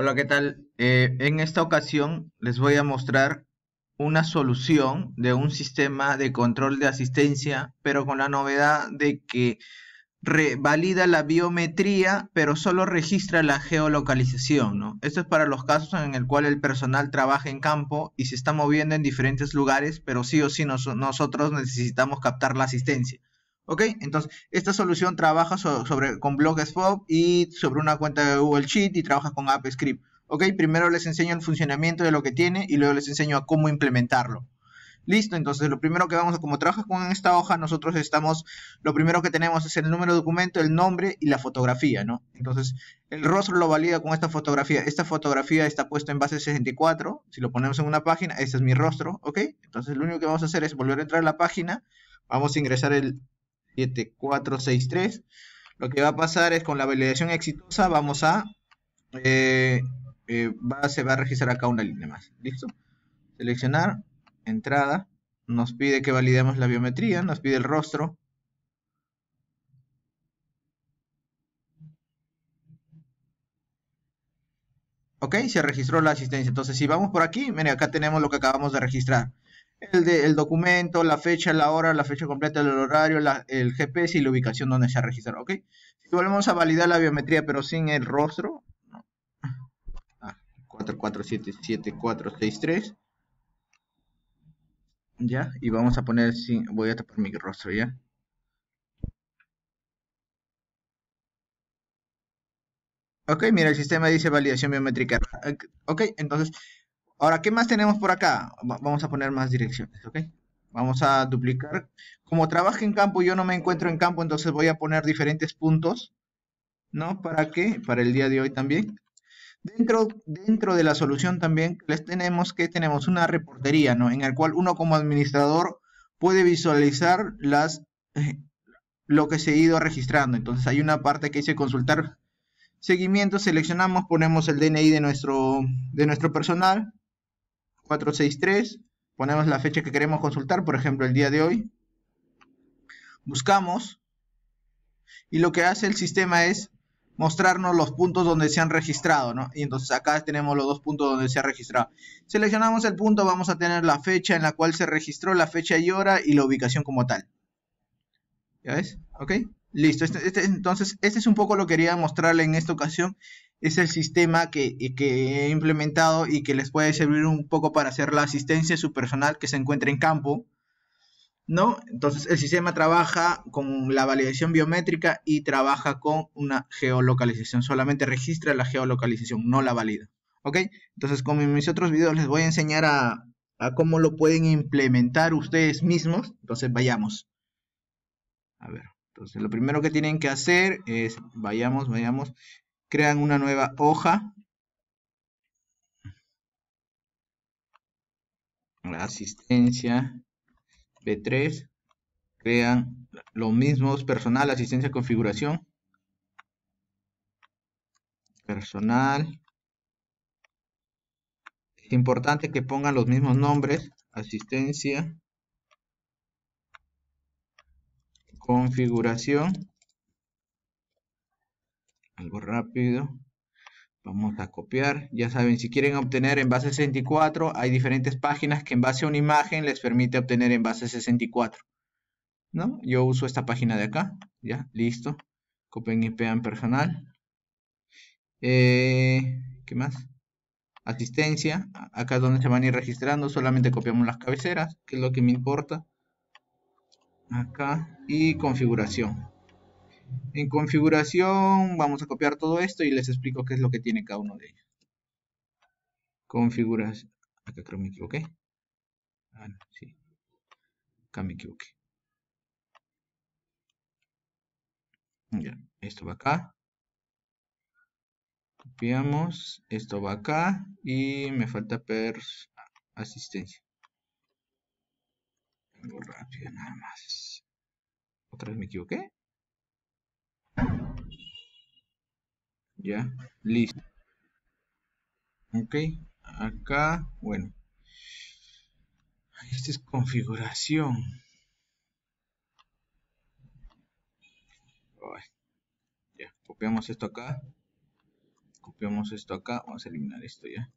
Hola, ¿qué tal? Eh, en esta ocasión les voy a mostrar una solución de un sistema de control de asistencia, pero con la novedad de que revalida la biometría, pero solo registra la geolocalización. Esto es para los casos en el cual el personal trabaja en campo y se está moviendo en diferentes lugares, pero sí o sí nosotros necesitamos captar la asistencia. ¿Ok? Entonces, esta solución trabaja sobre, con Blogspot y sobre una cuenta de Google Sheet y trabaja con AppScript. ¿Ok? Primero les enseño el funcionamiento de lo que tiene y luego les enseño a cómo implementarlo. Listo, entonces lo primero que vamos a, como trabaja con esta hoja, nosotros estamos, lo primero que tenemos es el número de documento, el nombre y la fotografía, ¿no? Entonces, el rostro lo valida con esta fotografía. Esta fotografía está puesta en base 64. Si lo ponemos en una página, este es mi rostro, ¿ok? Entonces, lo único que vamos a hacer es volver a entrar a la página. Vamos a ingresar el, 7463. Lo que va a pasar es con la validación exitosa vamos a... Eh, eh, se va a registrar acá una línea más. ¿Listo? Seleccionar, entrada. Nos pide que validemos la biometría, nos pide el rostro. Ok, se registró la asistencia. Entonces, si vamos por aquí, miren, acá tenemos lo que acabamos de registrar. El, el documento, la fecha, la hora, la fecha completa, el horario, el GPS y la ubicación donde se ha registrado, ¿ok? Si volvemos a validar la biometría pero sin el rostro, ah, 4477463, ya, y vamos a poner, voy a tapar mi rostro, ya. Ok, mira, el sistema dice validación biométrica. Ok, entonces Ahora, ¿qué más tenemos por acá? Vamos a poner más direcciones, ¿ok? Vamos a duplicar. Como trabajo en campo, yo no me encuentro en campo, entonces voy a poner diferentes puntos, ¿no? ¿Para qué? Para el día de hoy también. Dentro, dentro de la solución también les tenemos que tenemos una reportería, ¿no? En el cual uno como administrador puede visualizar las, eh, lo que se ha ido registrando. Entonces hay una parte que dice consultar seguimiento, seleccionamos, ponemos el DNI de nuestro, de nuestro personal, 463, ponemos la fecha que queremos consultar, por ejemplo, el día de hoy. Buscamos y lo que hace el sistema es mostrarnos los puntos donde se han registrado, ¿no? Y entonces acá tenemos los dos puntos donde se ha registrado. Seleccionamos el punto, vamos a tener la fecha en la cual se registró, la fecha y hora y la ubicación como tal. ¿Ya ves? ¿Ok? Listo. Este, este, entonces, este es un poco lo que quería mostrarle en esta ocasión es el sistema que, he implementado y que les puede servir un poco para hacer la asistencia a su personal que se encuentra en campo. ¿no? Entonces el sistema trabaja con la validación biométrica y trabaja con una geolocalización. Solamente registra la geolocalización, no la valida. ¿Ok? Entonces como en mis otros videos les voy a enseñar a, a cómo lo pueden implementar ustedes mismos. Entonces vayamos. A ver. Entonces lo primero que tienen que hacer es, vayamos, vayamos, crean una nueva hoja. La asistencia B3, crean los mismos personal, asistencia, configuración. Personal. Es importante que pongan los mismos nombres, asistencia, configuración algo rápido. Vamos a copiar. Ya saben, si quieren obtener en base 64, hay diferentes páginas que en base a una imagen les permite obtener en base 64. ¿No? Yo uso esta página de acá. Ya, listo. Copen y pean personal. Eh, ¿Qué más? Asistencia. Acá es donde se van a ir registrando. Solamente copiamos las cabeceras, que es lo que me importa. Acá. Y configuración. En configuración vamos a copiar todo esto y les explico qué es lo que tiene cada uno de ellos. Configuración. Acá creo que me equivoqué. Ah, sí. Acá me equivoqué. esto va acá. Copiamos. Esto va acá. Y me falta per... asistencia. rápido nada más. ¿Otra vez me equivoqué? Ya, listo. Ok, acá, bueno. Esta es configuración. Ya, copiamos esto acá. Copiamos esto acá. Vamos a eliminar esto ya.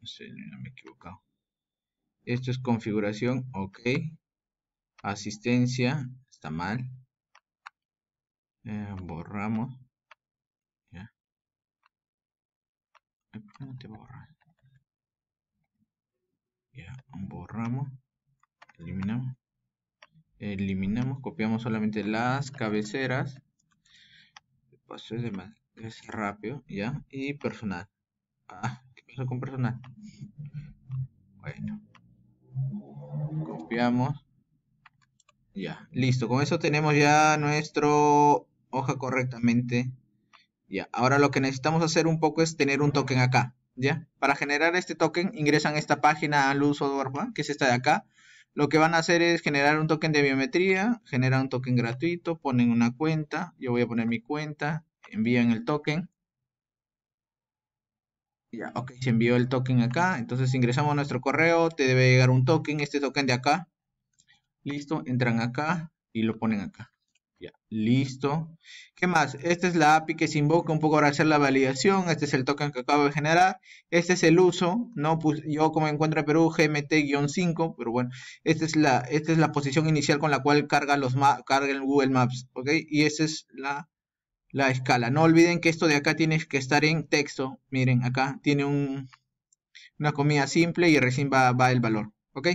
No sé, me he equivocado. Esto es configuración, ok. Asistencia, está mal. Eh, borramos ya no te borra ya borramos eliminamos eliminamos copiamos solamente las cabeceras paso es rápido ya y personal ah, qué pasó con personal bueno copiamos ya listo con eso tenemos ya nuestro hoja correctamente. Ya, ahora lo que necesitamos hacer un poco es tener un token acá, ¿ya? Para generar este token ingresan esta página Luz de que es esta de acá. Lo que van a hacer es generar un token de biometría, Generan un token gratuito, ponen una cuenta, yo voy a poner mi cuenta, envían el token. Ya, ok, se envió el token acá, entonces ingresamos a nuestro correo, te debe llegar un token, este token de acá. Listo, entran acá y lo ponen acá. Ya, listo. ¿Qué más? Esta es la API que se invoca un poco para hacer la validación. Este es el token que acabo de generar. Este es el uso, ¿no? Pues yo como encuentro en Perú, GMT-5, pero bueno, esta es, la, esta es la posición inicial con la cual carga, los carga el Google Maps, ¿ok? Y esta es la, escala. No olviden que esto de acá tiene que estar en texto. Miren, acá tiene un, una comida simple y recién va, va el valor, ¿ok?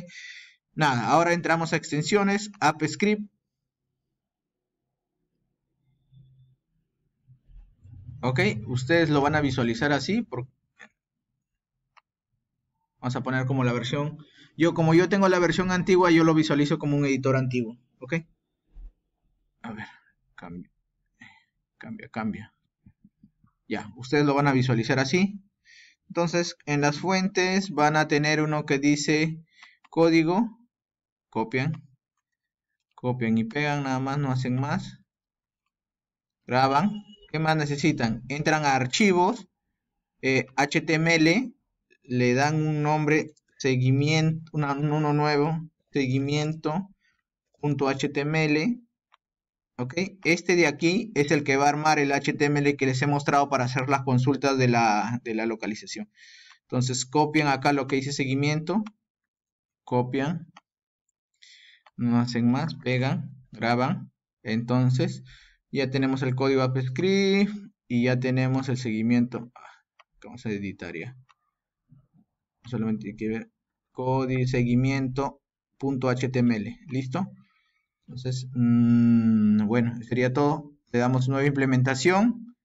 Nada, ahora entramos a extensiones, App Script Ok, ustedes lo van a visualizar así. Vamos a poner como la versión. Yo, como yo tengo la versión antigua, yo lo visualizo como un editor antiguo. Ok. A ver, cambia. Cambia, cambia. Ya, ustedes lo van a visualizar así. Entonces, en las fuentes van a tener uno que dice código. Copian. Copian y pegan, nada más, no hacen más. Graban ¿Qué más necesitan? Entran a archivos, HTML, eh, le dan un nombre, seguimiento, uno nuevo, html ¿Ok? Este de aquí es el que va a armar el HTML que les he mostrado para hacer las consultas de la, de la localización. Entonces copian acá lo que dice seguimiento, copian, no hacen más, pegan, graban. Entonces, ya tenemos el código AppScript y ya tenemos el seguimiento. Vamos ah, a editar ya. Solamente hay que ver código seguimiento.html. ¿Listo? Entonces, mm, bueno, sería todo. Le damos nueva implementación.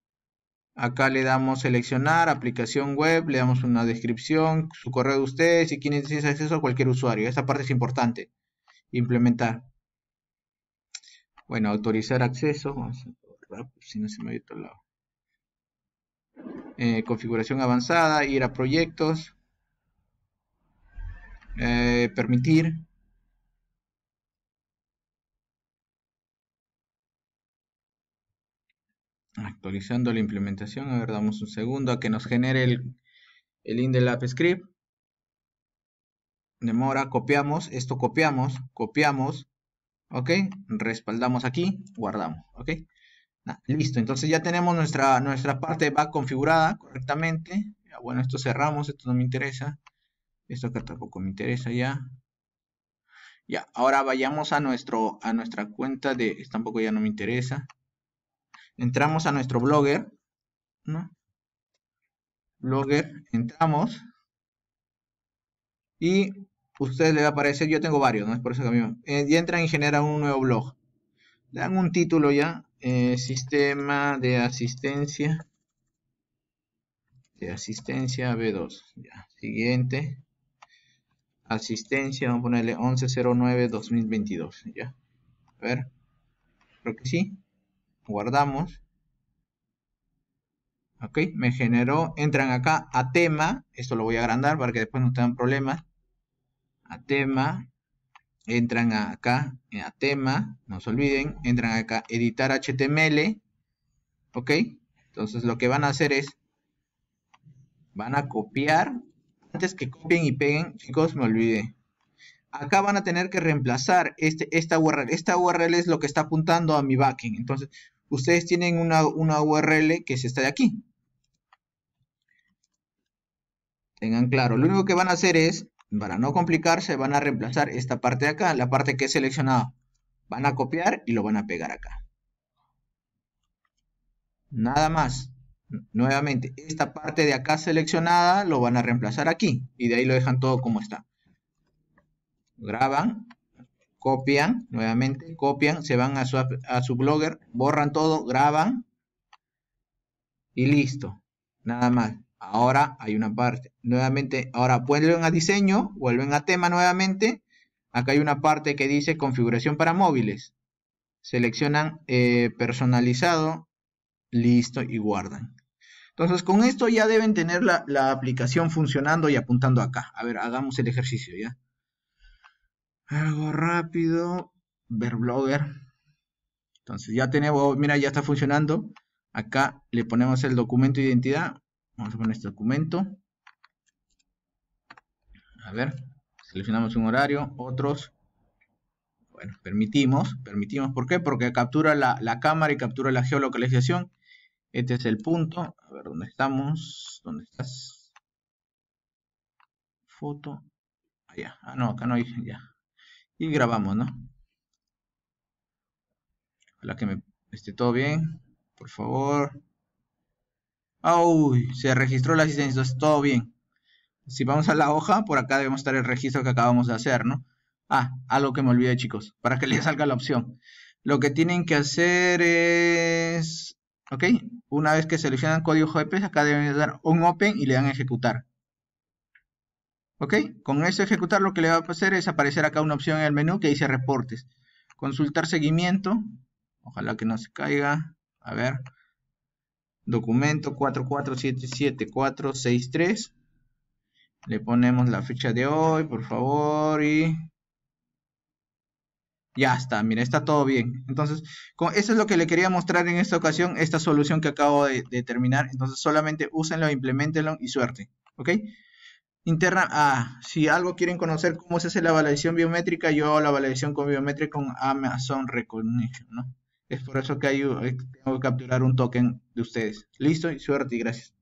Acá le damos seleccionar, aplicación web, le damos una descripción, su correo de ustedes y quién tiene acceso a cualquier usuario. Esta parte es importante. Implementar. Bueno, autorizar acceso. Vamos si no se me ha el lado. Eh, configuración avanzada, ir a proyectos. Eh, permitir. Actualizando la implementación. A ver, damos un segundo a que nos genere el, el del app script demora, copiamos, esto copiamos, copiamos, ¿ok? Respaldamos aquí, guardamos, ¿ok? listo, entonces ya tenemos nuestra, nuestra parte va configurada correctamente. bueno, esto cerramos, esto no me interesa. Esto acá tampoco me interesa ya. Ya, ahora vayamos a, nuestro, a nuestra cuenta de... Esto tampoco ya no me interesa. Entramos a nuestro blogger, ¿no? Blogger, entramos. Y ustedes les va a aparecer, yo tengo varios, no es por eso que me... Eh, y entran y generan un nuevo blog. Le dan un título ya, eh, sistema de asistencia, de asistencia B2, ya, siguiente, asistencia, vamos a ponerle 1109-2022, ya, a ver, creo que sí, guardamos, ok, me generó, entran acá a tema, esto lo voy a agrandar para que después no tengan problemas, a tema, entran acá a tema, no se olviden, entran acá editar HTML, ¿ok? Entonces lo que van a hacer es, van a copiar, antes que copien y peguen, chicos, me olvidé. Acá van a tener que reemplazar este, esta URL. Esta URL es lo que está apuntando a mi backend. Entonces, ustedes tienen una, una URL que es esta de aquí. Tengan claro. Lo único que van a hacer es para no complicarse, van a reemplazar esta parte de acá, la parte que he seleccionado. Van a copiar y lo van a pegar acá. Nada más. Nuevamente, esta parte de acá seleccionada lo van a reemplazar aquí. Y de ahí lo dejan todo como está. Graban, copian, nuevamente, copian, se van a su, a su blogger, borran todo, graban y listo. Nada más. Ahora hay una parte. Nuevamente, ahora vuelven a diseño, vuelven a tema nuevamente. Acá hay una parte que dice configuración para móviles. Seleccionan eh, personalizado, listo y guardan. Entonces con esto ya deben tener la, aplicación funcionando y apuntando acá. A ver, hagamos el ejercicio ya. Algo rápido, ver blogger. Entonces ya tenemos, mira, ya está funcionando. Acá le ponemos el documento de identidad, Vamos a poner este documento. A ver, seleccionamos un horario, otros. Bueno, permitimos, permitimos, ¿por qué? Porque captura la, cámara y captura la geolocalización. Este es el punto. A ver, ¿dónde estamos? ¿Dónde estás? Foto. Allá. Ah, ah, no, acá no hay. Ya. Y grabamos, ¿no? Hola, que me esté todo bien. Por favor. Ah, se registró la asistencia, entonces todo bien. Si vamos a la hoja, por acá debemos estar el registro que acabamos de hacer, ¿no? Ah, algo que me olvidé, chicos, para que les salga la opción. Lo que tienen que hacer es... ¿Ok? Una vez que seleccionan código GPS, acá deben dar un Open y le dan ejecutar. ¿Ok? Con eso ejecutar lo que le va a hacer es aparecer acá una opción en el menú que dice reportes. Consultar seguimiento. Ojalá que no se caiga. A ver documento 4477463. Le ponemos la fecha de hoy, por favor, y ya está, mira, está todo bien. Entonces, con, eso es lo que le quería mostrar en esta ocasión, esta solución que acabo de, terminar. Entonces, solamente úsenlo, implementenlo y suerte, ¿ok? Interna, ah, si algo quieren conocer cómo se hace la validación biométrica, yo hago la validación con biométrica con Amazon Recognition, ¿no? Es por eso que hay, eh, tengo que capturar un token de ustedes. Listo y suerte y gracias.